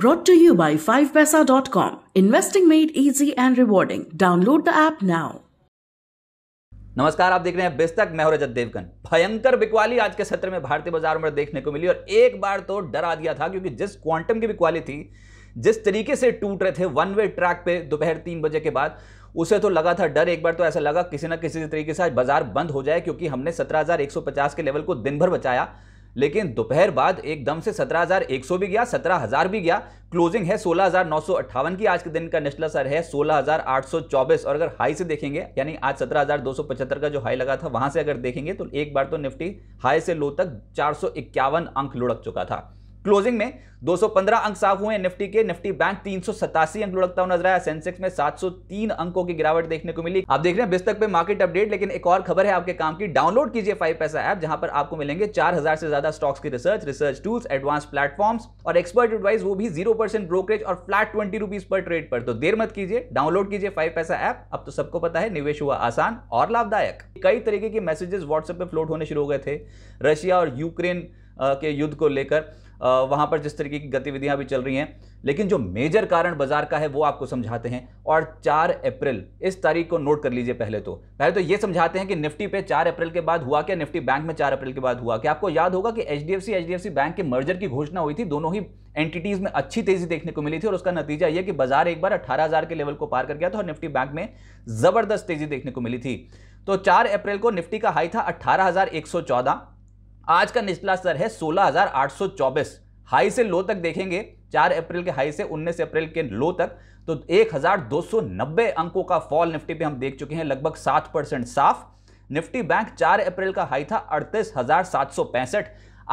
Brought to you by 5paisa.com. Investing made easy and rewarding. Download the app now. नमस्कार आप देख रहे हैं बेस्तक मैं रजत देवगन भयंकर बिकवाली आज के सत्र में भारतीय बाजार में देखने को मिली और एक बार तो डरा दिया था क्योंकि जिस क्वांटम की बिकवाली थी जिस तरीके से टूट रहे थे वन वे ट्रैक पे दोपहर तीन बजे के बाद उसे तो लगा था डर एक बार तो ऐसा लगा किसी ना किसी तरीके से आज बाजार बंद हो जाए क्योंकि हमने 17,150 के लेवल को दिन भर बचाया लेकिन दोपहर बाद एकदम से 17,100 भी गया 17,000 भी गया क्लोजिंग है अट्ठावन की आज के दिन का निचला सर है चौबीस और अगर हाई से देखेंगे यानी आज 17,275 का जो हाई लगा था वहां से अगर देखेंगे तो एक बार तो निफ्टी हाई से लो तक चार अंक लुढ़क चुका था क्लोजिंग में 215 अंक साफ हुए निफ्टी के निफ्टी बैंक तीन अंक लुढ़कता हुआ नजर आया सेंसेक्स में 703 अंकों की गिरावट देखने को मिली आप देख रहे हैं बिस्तक पे मार्केट अपडेट लेकिन एक और खबर है आपके काम की डाउनलोड कीजिए फाइव पैसा ऐप जहां पर आपको मिलेंगे 4000 से ज्यादा स्टॉक्स की research research tools advance platforms और एक्सपर्ट एडवाइस वो भी जीरो ब्रोकरेज और फ्लैट ट्वेंटी रुपीज पर ट्रेड पर तो देर मत कीजिए डाउनलोड कीजिए फाइव पैसा ऐप अब तो सबको पता है निवेश हुआ आसान और लाभदायक कई तरीके के मैसेजेस व्हाट्सएप पे फ्लोट होने शुरू हो गए थे रशिया और यूक्रेन के युद्ध को लेकर वहां पर जिस तरीके की गतिविधियां भी चल रही हैं लेकिन जो मेजर कारण बाजार का है वो आपको समझाते हैं और 4 अप्रैल इस तारीख को नोट कर लीजिए पहले तो पहले तो ये समझाते हैं कि निफ्टी पे 4 अप्रैल के बाद हुआ क्या निफ्टी बैंक में 4 अप्रैल के बाद हुआ क्या आपको याद होगा कि एच डी बैंक के मर्जर की घोषणा हुई थी दोनों ही एंटिटीज में अच्छी तेजी देखने को मिली थी और उसका नतीजा यह कि बाजार एक बार अठारह के लेवल को पार कर गया था और निफ्टी बैंक में जबरदस्त तेजी देखने को मिली थी तो चार अप्रैल को निफ्टी का हाई था अठारह आज का निचला स्तर है सोलह हाई से लो तक देखेंगे 4 अप्रैल के हाई से 19 अप्रैल के लो तक तो 1,290 अंकों का फॉल निफ्टी पे हम देख चुके हैं लगभग 7 परसेंट साफ निफ्टी बैंक 4 अप्रैल का हाई था अड़तीस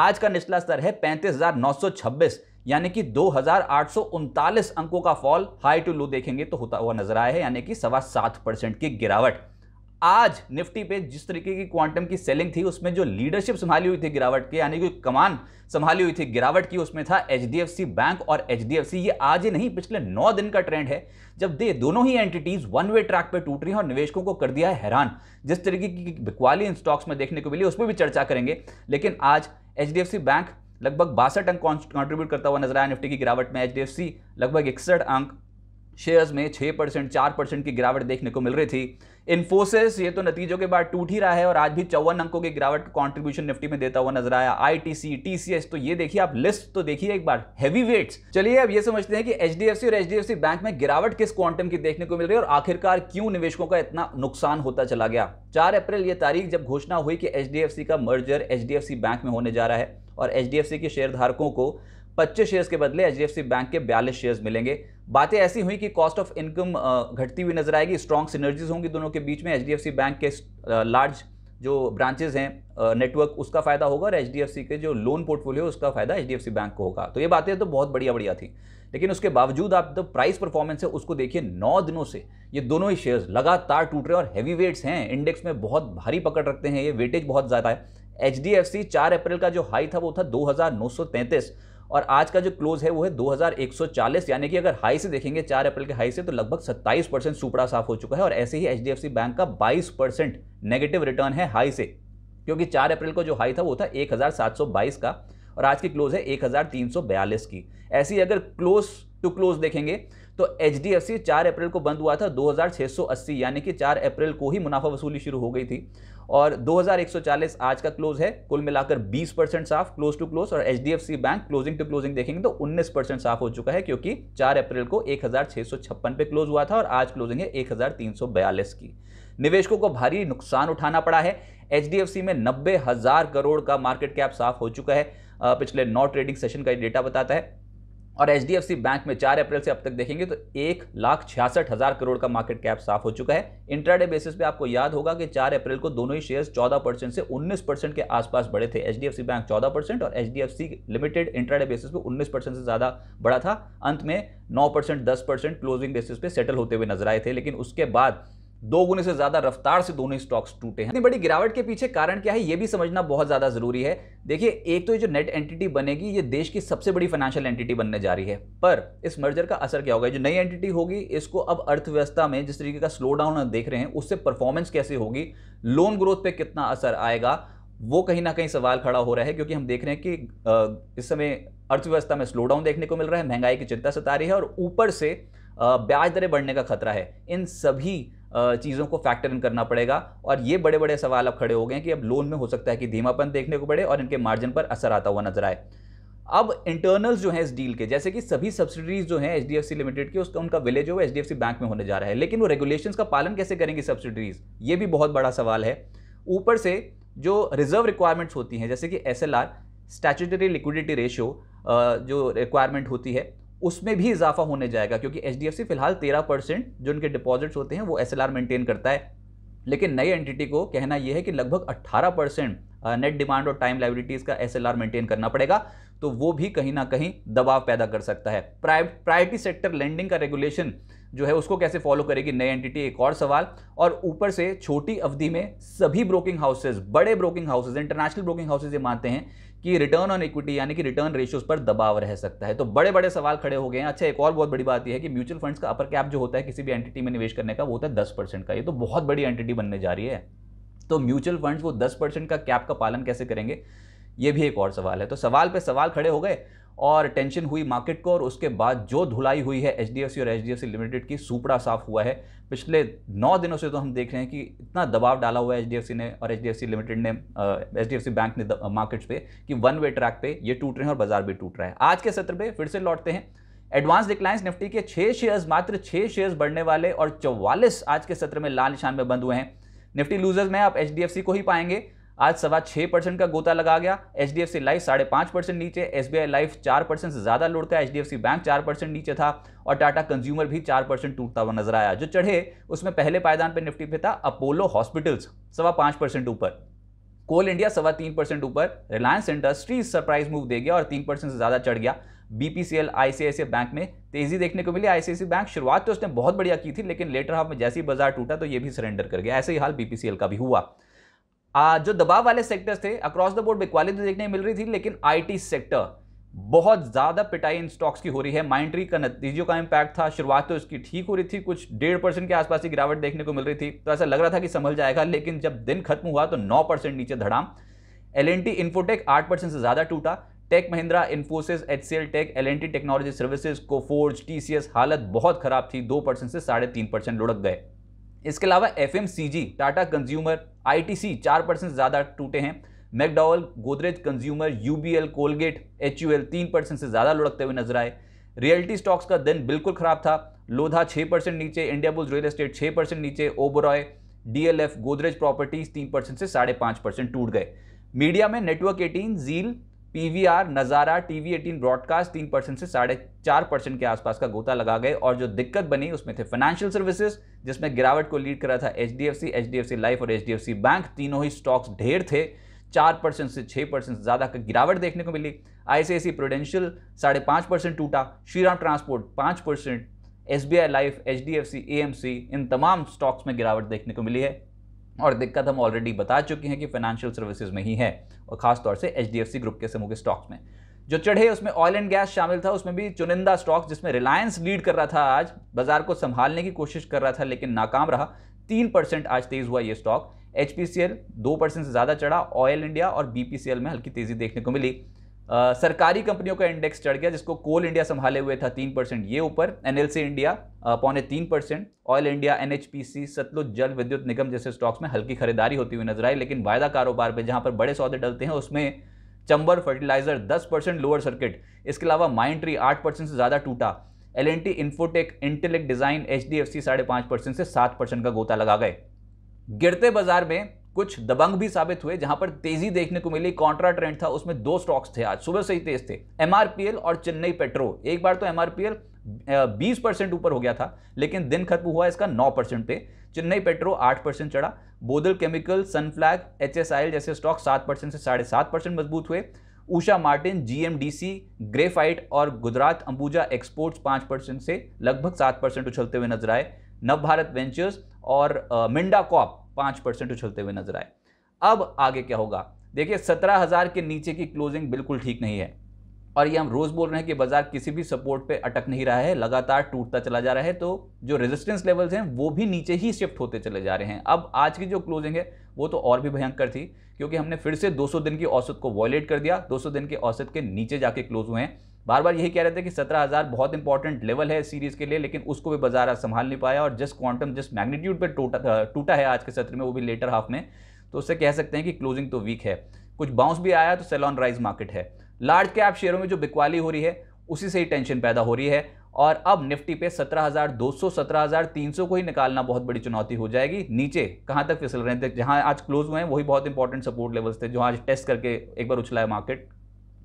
आज का निचला स्तर है पैंतीस यानी कि दो अंकों का फॉल हाई टू लो देखेंगे तो होता हुआ नजर आया है यानी कि सवा सात परसेंट की गिरावट आज निफ्टी पे जिस तरीके की क्वांटम की सेलिंग थी उसमें जो लीडरशिप संभाली हुई थी गिरावट की यानी कि कमान संभाली हुई थी गिरावट की उसमें था एच बैंक और एच ये आज ही नहीं पिछले नौ दिन का ट्रेंड है जब दे दोनों ही एंटिटीज वन वे ट्रैक पर टूट रही हैं और निवेशकों को कर दिया है हैरान जिस तरीके की बिकवाली इन स्टॉक्स में देखने को मिली उस पर भी चर्चा करेंगे लेकिन आज एच बैंक लगभग बासठ अंक कॉन्ट्रीब्यूट करता हुआ नजर आया निफ्टी की गिरावट में एच लगभग इकसठ अंक शेयर्स में छः परसेंट चार परसेंट की गिरावट देखने को मिल रही थी इन्फोसिस ये तो नतीजों के बाद टूट ही रहा है और आज भी चौवन अंकों की गिरावट कंट्रीब्यूशन निफ्टी में देता हुआ नजर आया आईटीसी टीसीएस तो ये देखिए आप लिस्ट तो देखिए एक बार हैवी वेट्स चलिए अब ये समझते हैं कि एचडीएफसी और एचडीएफसी बैंक में गिरावट किस क्वांटम की देखने को मिल रही है और आखिरकार क्यों निवेशकों का इतना नुकसान होता चला गया चार अप्रैल ये तारीख जब घोषणा हुई कि एच का मर्जर एच बैंक में होने जा रहा है और एच शेयर शेयरधारकों को पच्चीस शेयर्स के बदले एच बैंक के बयालीस शेयर्स मिलेंगे बातें ऐसी हुई कि कॉस्ट ऑफ इनकम घटती हुई नजर आएगी स्ट्रॉन्ग सिनर्जीज होंगी दोनों के बीच में एच बैंक के लार्ज जो ब्रांचेज हैं नेटवर्क उसका फायदा होगा और एच के जो लोन पोर्टफोलियो उसका फायदा एच बैंक को होगा तो ये बातें तो बहुत बढ़िया बढ़िया थी लेकिन उसके बावजूद आप जो प्राइस परफॉर्मेंस है उसको देखिए नौ दिनों से ये दोनों ही शेयर्स लगातार टूट रहे और हैवी वेट्स हैं इंडेक्स में बहुत भारी पकड़ रखते हैं ये वेटेज बहुत ज़्यादा है एच डी एफ सी चार अप्रैल का जो हाई था वो था दो हज़ार नौ सौ और आज का जो क्लोज है वो है 2140 यानी कि अगर हाई से देखेंगे चार अप्रैल के हाई से तो लगभग 27 परसेंट सुपड़ा साफ हो चुका है और ऐसे ही एच बैंक का 22 परसेंट नेगेटिव रिटर्न है हाई से क्योंकि चार अप्रैल को जो हाई था वो था एक का और आज की क्लोज है एक की ऐसी अगर क्लोज टू क्लोज देखेंगे तो एच डी एफ सी चार अप्रैल को बंद हुआ था 2680 यानी कि 4 अप्रैल को ही मुनाफा वसूली शुरू हो गई थी और 2140 आज का क्लोज है कुल मिलाकर 20 परसेंट साफ क्लोज टू क्लोज और H bank closing to closing देखेंगे तो 19 परसेंट साफ हो चुका है क्योंकि 4 अप्रैल को एक पे क्लोज हुआ था और आज क्लोजिंग है एक की निवेशकों को भारी नुकसान उठाना पड़ा है एच में नब्बे करोड़ का मार्केट कैप साफ हो चुका है पिछले नौ ट्रेडिंग सेशन का डेटा बताता है और एच बैंक में चार अप्रैल से अब तक देखेंगे तो एक लाख छियासठ हज़ार करोड़ का मार्केट कैप साफ हो चुका है इंट्राडे बेसिस पे आपको याद होगा कि चार अप्रैल को दोनों ही शेयर्स चौदह परसेंट से उन्नीस परसेंट के आसपास बढ़े थे एच बैंक चौदह परसेंट और एच लिमिटेड इंट्राडे बेसिस पे उन्नीस परसेंट से ज़्यादा बढ़ा था अंत में नौ परसेंट दस परसेंट क्लोजिंग बेसिस पे सेटल होते हुए नजर आए थे लेकिन उसके बाद दो गुने से ज्यादा रफ्तार से दोनों स्टॉक्स टूटे हैं इतनी बड़ी गिरावट के पीछे कारण क्या है यह भी समझना बहुत ज्यादा जरूरी है देखिए एक तो ये जो नेट एंटिटी बनेगी ये देश की सबसे बड़ी फाइनेंशियल एंटिटी बनने जा रही है पर इस मर्जर का असर क्या होगा जो नई एंटिटी होगी इसको अब अर्थव्यवस्था में जिस तरीके का स्लो डाउन देख रहे हैं उससे परफॉर्मेंस कैसे होगी लोन ग्रोथ पर कितना असर आएगा वो कहीं ना कहीं सवाल खड़ा हो रहा है क्योंकि हम देख रहे हैं कि इस समय अर्थव्यवस्था में स्लो डाउन देखने को मिल रहा है महंगाई की चिंता सता रही है और ऊपर से ब्याज दरें बढ़ने का खतरा है इन सभी चीज़ों को फैक्टर इन करना पड़ेगा और ये बड़े बड़े सवाल अब खड़े हो गए हैं कि अब लोन में हो सकता है कि धीमापन देखने को पड़े और इनके मार्जिन पर असर आता हुआ नजर आए अब इंटरनल्स जो हैं इस डील के जैसे कि सभी सब्सिडीज जो हैं एच लिमिटेड की उसका उनका विलेज हो है एच बैंक में होने जा रहा है लेकिन वो रेगुलेशन का पालन कैसे करेंगी सब्सिडीज ये भी बहुत बड़ा सवाल है ऊपर से जो रिजर्व रिक्वायरमेंट्स होती हैं जैसे कि S L R liquidity ratio जो रिक्वायरमेंट होती है उसमें भी इजाफा होने जाएगा क्योंकि एच फिलहाल तेरह परसेंट जो उनके डिपॉजिट्स होते हैं वो एस मेंटेन करता है लेकिन नई एंटिटी को कहना यह है कि लगभग 18 परसेंट नेट डिमांड और टाइम लाइब्रिटीज़ का एस मेंटेन करना पड़ेगा तो वो भी कहीं ना कहीं दबाव पैदा कर सकता है प्राइवेट प्रायोरिटी सेक्टर लैंडिंग का रेगुलेशन जो है उसको कैसे फॉलो करेगी नई एंटिटी एक और सवाल और ऊपर से छोटी अवधि में सभी ब्रोकिंग हाउसेज बड़े broking houses international broking houses ये मानते हैं कि रिटर्न ऑन इक्विटी यानी कि रिटर्न रेशियोज पर दबाव रह सकता है तो बड़े बड़े सवाल खड़े हो गए हैं अच्छा एक और बहुत बड़ी बात यह है कि म्यूचुअल फंड्स का अपर कैप जो होता है किसी भी एंटिटी में निवेश करने का वो होता है दस परसेंट का ये तो बहुत बड़ी एंटिटी बनने जा रही है तो म्यूचुअल फंड्स वो दस परसेंट का कैप का पालन कैसे करेंगे ये भी एक और सवाल है तो सवाल पे सवाल खड़े हो गए और टेंशन हुई मार्केट को और उसके बाद जो धुलाई हुई है एच और एच लिमिटेड की सुपड़ा साफ हुआ है पिछले नौ दिनों से तो हम देख रहे हैं कि इतना दबाव डाला हुआ है एच ने और एच लिमिटेड ने एच बैंक ने मार्केट्स पे कि वन वे ट्रैक पे ये टूट रहे हैं और बाजार भी टूट रहा है आज के सत्र पे फिर से लौटते हैं एडवांस डिक्लाइंस निफ्टी के छः शेयर्स मात्र छः शेयर्स बढ़ने वाले और चौवालीस आज के सत्र में लाल निशान में बंद हुए हैं निफ्टी लूजर्स में आप एच को ही पाएंगे आज सवा छः परसेंट का गोता लगा गया H D F C life साढ़े पाँच परसेंट नीचे एस बी आई लाइफ चार परसेंट से ज़्यादा लुढ़का H D F C bank चार परसेंट नीचे था और टाटा कंज्यूमर भी चार परसेंट टूटता हुआ नजर आया जो चढ़े उसमें पहले पायदान पर निफ्टी पे था अपोलो हॉस्पिटल्स सवा पाँच परसेंट ऊपर कोल इंडिया सवा तीन परसेंट ऊपर रिलायंस इंडस्ट्रीज सरप्राइज मूव दे गया और तीन परसेंट से ज़्यादा चढ़ गया बीपीसीएल आईसीआईसीआई बैंक में तेजी देखने को मिली आईसीआईसीआई बैंक शुरुआत तो उसने बहुत बढ़िया की थी लेकिन लेटर हाफ में जैसे ही बाजार टूटा तो ये भी सरेंडर कर गया ऐसे ही हाल बीपीसीएल का भी हुआ जो दबाव वाले सेक्टर्स थे अक्रॉस द बोर्ड बिकवाली तो देखने मिल रही थी लेकिन आईटी सेक्टर बहुत ज़्यादा पिटाई इन स्टॉक्स की हो रही है माइंट्री का नतीजों का इम्पैक्ट था शुरुआत तो इसकी ठीक हो रही थी कुछ डेढ़ परसेंट के आसपास की गिरावट देखने को मिल रही थी तो ऐसा लग रहा था कि संभल जाएगा लेकिन जब दिन खत्म हुआ तो नौ परसेंट नीचे धड़ाम एल एन टी इन्फोटेक आठ परसेंट से ज़्यादा टूटा Tech Mahindra Infosys H C L Tech L N T Technology Services Coforge T C S हालत बहुत खराब थी दो परसेंट से साढ़े तीन परसेंट लुढ़क गए इसके अलावा एफ टाटा कंज्यूमर आई चार परसेंट ज़्यादा टूटे हैं McDowell Godrej consumer L Colgate H U तीन परसेंट से ज़्यादा लुढ़कते हुए नजर आए रियल्टी स्टॉक्स का दिन बिल्कुल ख़राब था लोधा छः परसेंट नीचे इंडिया बुल्स रियल एस्टेट छः परसेंट नीचे ओबरॉय डीएलएफ गोदरेज प्रॉपर्टीज तीन परसेंट से साढ़े पाँच परसेंट टूट गए मीडिया में network eighteen ZEEL PVR Nazara TV 18 broadcast तीन परसेंट से साढ़े चार परसेंट के आसपास का गोता लगा गए और जो दिक्कत बनी उसमें थे फाइनेंशियल सर्विसेज जिसमें गिरावट को लीड करा था एच डी लाइफ और एच बैंक तीनों ही स्टॉक्स ढेर थे चार परसेंट से छः परसेंट ज़्यादा गिरावट देखने को मिली आईसीआईसी प्रोडेंशियल साढ़े पाँच परसेंट टूटा श्रीराम ट्रांसपोर्ट पाँच percent S B I life H D F C A M C इन तमाम स्टॉक्स में गिरावट देखने को मिली है और दिक्कत हम ऑलरेडी बता चुके हैं कि फाइनेंशियल सर्विसेज में ही है और खासतौर से एच ग्रुप के समूह के स्टॉक्स में जो चढ़े उसमें ऑयल एंड गैस शामिल था उसमें भी चुनिंदा स्टॉक्स जिसमें रिलायंस लीड कर रहा था आज बाजार को संभालने की कोशिश कर रहा था लेकिन नाकाम रहा तीन परसेंट आज तेज हुआ ये स्टॉक एच दो परसेंट से ज़्यादा चढ़ा ऑयल इंडिया और बी में हल्की तेज़ी देखने को मिली सरकारी कंपनियों का इंडेक्स चढ़ गया जिसको कोल इंडिया संभाले हुए था तीन परसेंट ये ऊपर एनएलसी इंडिया पौने तीन percent Oil India NHPC Satluj Jal Vidyut निगम जैसे स्टॉक्स में हल्की खरीदारी होती हुई नजर आई लेकिन वायदा कारोबार पर जहां पर बड़े सौदे डलते हैं उसमें चंबर फर्टिलाइजर दस परसेंट लोअर सर्किट इसके अलावा माइन ट्री आठ परसेंट से ज़्यादा टूटा L N T Infotech Intellect Design H D F C साढ़े पांच परसेंट से सात परसेंट का गोता लगा गए गिरते बाजार में कुछ दबंग भी साबित हुए जहां पर तेजी देखने को मिली कॉन्ट्रा ट्रेंड था उसमें दो स्टॉक्स थे आज सुबह से ही तेज थे एमआरपीएल और चेन्नई पेट्रो एक बार तो एमआरपीएल 20 परसेंट ऊपर हो गया था लेकिन दिन खत्म हुआ इसका 9 परसेंट पे चेन्नई पेट्रो 8 परसेंट चढ़ा बोदल केमिकल सनफ्लैग एच जैसे स्टॉक सात परसेंट से साढ़े सात परसेंट मजबूत हुए उषा मार्टिन जीएमडीसी ग्रेफाइट और गुजरात अंबुजा एक्सपोर्ट्स पांच परसेंट से लगभग सात परसेंट उछलते हुए नजर आए भारत वेंचर्स और मिंडा कॉप पाँच परसेंट उछलते हुए नजर आए अब आगे क्या होगा देखिए सत्रह हज़ार के नीचे की क्लोजिंग बिल्कुल ठीक नहीं है और ये हम रोज़ बोल रहे हैं कि बाजार किसी भी सपोर्ट पे अटक नहीं रहा है लगातार टूटता चला जा रहा है तो जो रेजिस्टेंस लेवल्स हैं वो भी नीचे ही शिफ्ट होते चले जा रहे हैं अब आज की जो क्लोजिंग है वो तो और भी भयंकर थी क्योंकि हमने फिर से 200 दिन की औसत को वॉयलेट कर दिया 200 दिन के औसत के नीचे जाके क्लोज हुए हैं बार बार यही कह रहे थे कि सत्रह हज़ार बहुत इंपॉर्टेंट लेवल है सीरीज़ के लिए लेकिन उसको भी बाजार संभाल नहीं पाया और जिस क्वांटम जिस मैग्नीट्यूड पर टूटा टूटा है आज के सत्र में वो भी लेटर हाफ में तो उससे कह सकते हैं कि क्लोजिंग तो वीक है कुछ बाउंस भी आया तो सेलॉन राइज मार्केट है लार्ज कैप शेयरों में जो बिकवाली हो रही है उसी से ही टेंशन पैदा हो रही है और अब निफ्टी पे 17,200, 17,300 को ही निकालना बहुत बड़ी चुनौती हो जाएगी नीचे कहाँ तक फिसल रहे थे जहाँ आज क्लोज हुए हैं वही बहुत इंपॉर्टेंट सपोर्ट लेवल्स थे जो आज टेस्ट करके एक बार उछला है मार्केट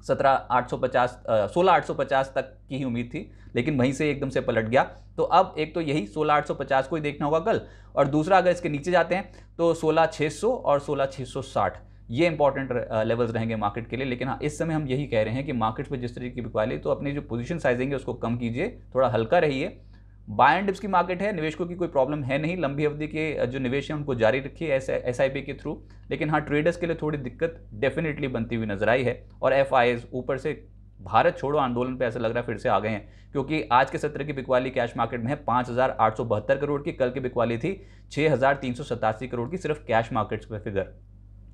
सत्रह आठ सौ पचास सोलह आठ सौ पचास तक की ही उम्मीद थी लेकिन वहीं से एकदम से पलट गया तो अब एक तो यही सोलह आठ सौ पचास को ही देखना होगा कल और दूसरा अगर इसके नीचे जाते हैं तो सोलह छः सौ और सोलह छः सौ साठ ये इंपॉर्टेंट लेवल्स रहेंगे मार्केट के लिए लेकिन हाँ इस समय हम यही कह रहे हैं कि मार्केट पर जिस तरीके की बिकवाली तो अपनी जो पोजीशन साइजिंग है उसको कम कीजिए थोड़ा हल्का रहिए बाय एंड डिप्स की मार्केट है निवेशकों की कोई प्रॉब्लम है नहीं लंबी अवधि के जो निवेश हैं उनको जारी रखिए एस एस के थ्रू लेकिन हाँ ट्रेडर्स के लिए थोड़ी दिक्कत डेफिनेटली बनती हुई नजर आई है और एफ ऊपर से भारत छोड़ो आंदोलन पे ऐसा लग रहा है फिर से आ गए हैं क्योंकि आज के सत्र की बिकवाली कैश मार्केट में है पाँच करोड़ की कल की बिकवाली थी छः करोड़ की सिर्फ कैश मार्केट्स पर फिगर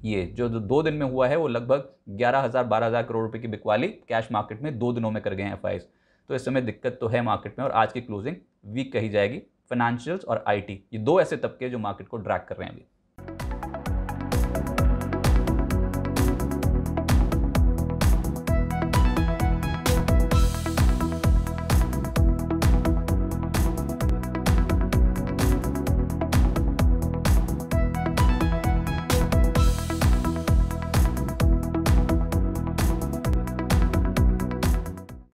ये जो दो दिन में हुआ है वो लगभग 11,000-12,000 करोड़ रुपए की बिकवाली कैश मार्केट में दो दिनों में कर गए हैं एफ तो इस समय दिक्कत तो है मार्केट में और आज की क्लोजिंग वीक कही जाएगी फाइनेंशियल्स और आईटी ये दो ऐसे तबके जो मार्केट को ड्रैग कर रहे हैं अभी